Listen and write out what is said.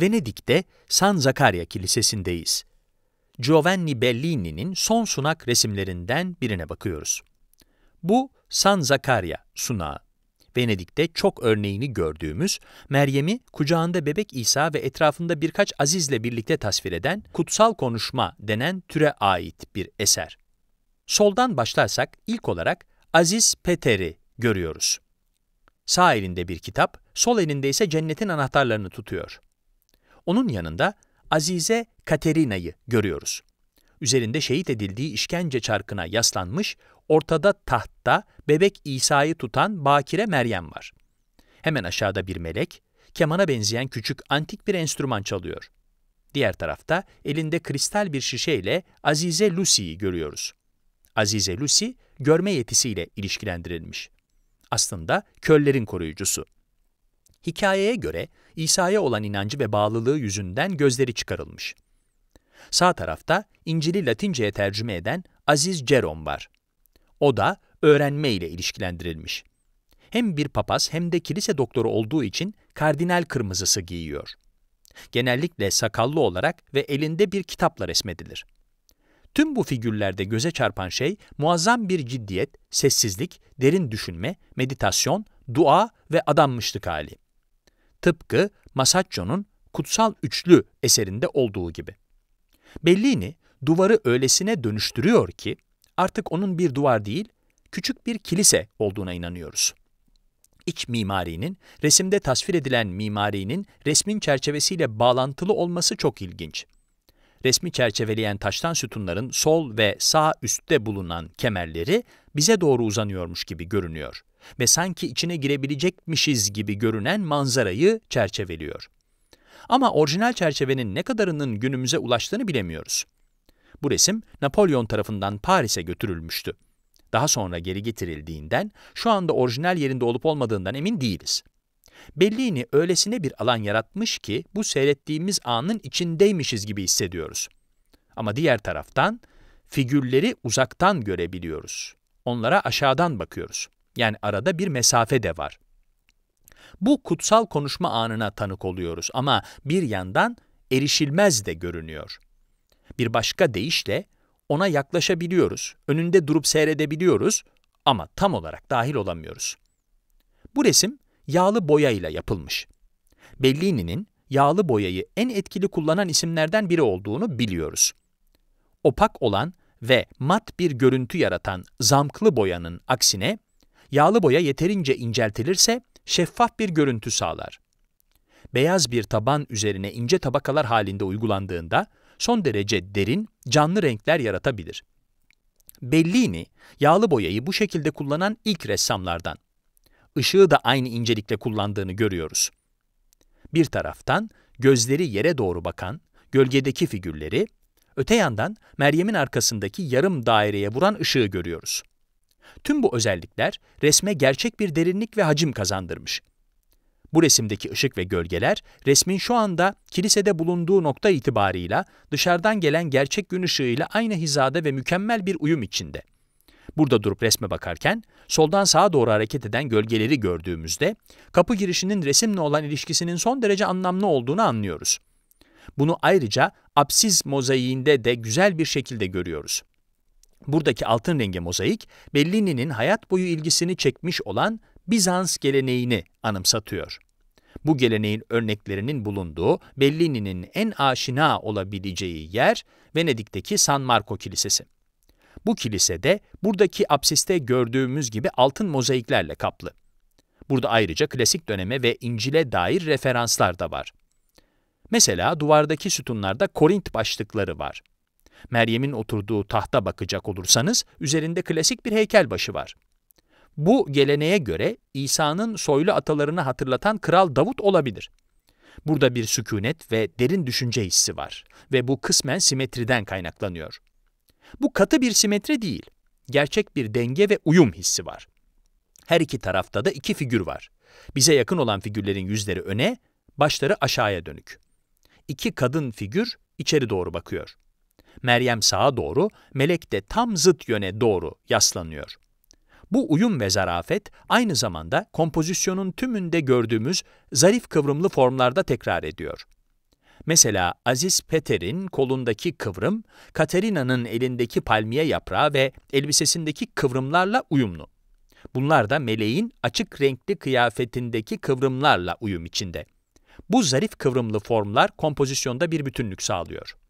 Venedik'te San Zakaria Kilisesi'ndeyiz. Giovanni Bellini'nin son sunak resimlerinden birine bakıyoruz. Bu San Zakaria sunağı. Venedik'te çok örneğini gördüğümüz, Meryem'i kucağında bebek İsa ve etrafında birkaç azizle birlikte tasvir eden kutsal konuşma denen türe ait bir eser. Soldan başlarsak ilk olarak Aziz Peter'i görüyoruz. Sağ elinde bir kitap, sol elinde ise cennetin anahtarlarını tutuyor. Onun yanında Azize Katerina'yı görüyoruz. Üzerinde şehit edildiği işkence çarkına yaslanmış, ortada tahtta bebek İsa'yı tutan bakire Meryem var. Hemen aşağıda bir melek, kemana benzeyen küçük antik bir enstrüman çalıyor. Diğer tarafta elinde kristal bir şişeyle Azize Lucy'yi görüyoruz. Azize Lucy, görme yetisiyle ilişkilendirilmiş. Aslında köllerin koruyucusu hikayeye göre İsa'ya olan inancı ve bağlılığı yüzünden gözleri çıkarılmış. Sağ tarafta İncil'i Latince'ye tercüme eden Aziz Jerome var. O da öğrenme ile ilişkilendirilmiş. Hem bir papaz hem de kilise doktoru olduğu için kardinal kırmızısı giyiyor. Genellikle sakallı olarak ve elinde bir kitapla resmedilir. Tüm bu figürlerde göze çarpan şey muazzam bir ciddiyet, sessizlik, derin düşünme, meditasyon, dua ve adanmışlık hali. Tıpkı Masaccio'nun Kutsal Üçlü eserinde olduğu gibi. Bellini duvarı öylesine dönüştürüyor ki artık onun bir duvar değil, küçük bir kilise olduğuna inanıyoruz. İç mimarinin, resimde tasvir edilen mimarinin resmin çerçevesiyle bağlantılı olması çok ilginç. Resmi çerçeveleyen taştan sütunların sol ve sağ üstte bulunan kemerleri bize doğru uzanıyormuş gibi görünüyor ve sanki içine girebilecekmişiz gibi görünen manzarayı çerçeveliyor. Ama orijinal çerçevenin ne kadarının günümüze ulaştığını bilemiyoruz. Bu resim Napolyon tarafından Paris'e götürülmüştü. Daha sonra geri getirildiğinden, şu anda orijinal yerinde olup olmadığından emin değiliz. Bellini öylesine bir alan yaratmış ki bu seyrettiğimiz anın içindeymişiz gibi hissediyoruz. Ama diğer taraftan figürleri uzaktan görebiliyoruz. Onlara aşağıdan bakıyoruz. Yani arada bir mesafe de var. Bu kutsal konuşma anına tanık oluyoruz ama bir yandan erişilmez de görünüyor. Bir başka deyişle ona yaklaşabiliyoruz, önünde durup seyredebiliyoruz ama tam olarak dahil olamıyoruz. Bu resim yağlı boya ile yapılmış. Bellini'nin yağlı boyayı en etkili kullanan isimlerden biri olduğunu biliyoruz. Opak olan ve mat bir görüntü yaratan zamklı boyanın aksine Yağlı boya yeterince inceltilirse şeffaf bir görüntü sağlar. Beyaz bir taban üzerine ince tabakalar halinde uygulandığında son derece derin, canlı renkler yaratabilir. Bellini, yağlı boyayı bu şekilde kullanan ilk ressamlardan. Işığı da aynı incelikle kullandığını görüyoruz. Bir taraftan gözleri yere doğru bakan, gölgedeki figürleri, öte yandan Meryem'in arkasındaki yarım daireye vuran ışığı görüyoruz. Tüm bu özellikler resme gerçek bir derinlik ve hacim kazandırmış. Bu resimdeki ışık ve gölgeler, resmin şu anda kilisede bulunduğu nokta itibarıyla dışarıdan gelen gerçek gün ışığıyla aynı hizada ve mükemmel bir uyum içinde. Burada durup resme bakarken, soldan sağa doğru hareket eden gölgeleri gördüğümüzde, kapı girişinin resimle olan ilişkisinin son derece anlamlı olduğunu anlıyoruz. Bunu ayrıca apsiz mozaiğinde de güzel bir şekilde görüyoruz. Buradaki altın rengi mozaik, Bellini'nin hayat boyu ilgisini çekmiş olan Bizans geleneğini anımsatıyor. Bu geleneğin örneklerinin bulunduğu Bellini'nin en aşina olabileceği yer Venedik'teki San Marco Kilisesi. Bu kilisede buradaki absiste gördüğümüz gibi altın mozaiklerle kaplı. Burada ayrıca klasik döneme ve İncil'e dair referanslar da var. Mesela duvardaki sütunlarda Korint başlıkları var. Meryem'in oturduğu tahta bakacak olursanız üzerinde klasik bir heykel başı var. Bu geleneğe göre İsa'nın soylu atalarını hatırlatan Kral Davut olabilir. Burada bir sükunet ve derin düşünce hissi var ve bu kısmen simetriden kaynaklanıyor. Bu katı bir simetri değil, gerçek bir denge ve uyum hissi var. Her iki tarafta da iki figür var. Bize yakın olan figürlerin yüzleri öne, başları aşağıya dönük. İki kadın figür içeri doğru bakıyor. Meryem sağa doğru, melek de tam zıt yöne doğru yaslanıyor. Bu uyum ve zarafet aynı zamanda kompozisyonun tümünde gördüğümüz zarif kıvrımlı formlarda tekrar ediyor. Mesela Aziz Peter'in kolundaki kıvrım, Katerina'nın elindeki palmiye yaprağı ve elbisesindeki kıvrımlarla uyumlu. Bunlar da meleğin açık renkli kıyafetindeki kıvrımlarla uyum içinde. Bu zarif kıvrımlı formlar kompozisyonda bir bütünlük sağlıyor.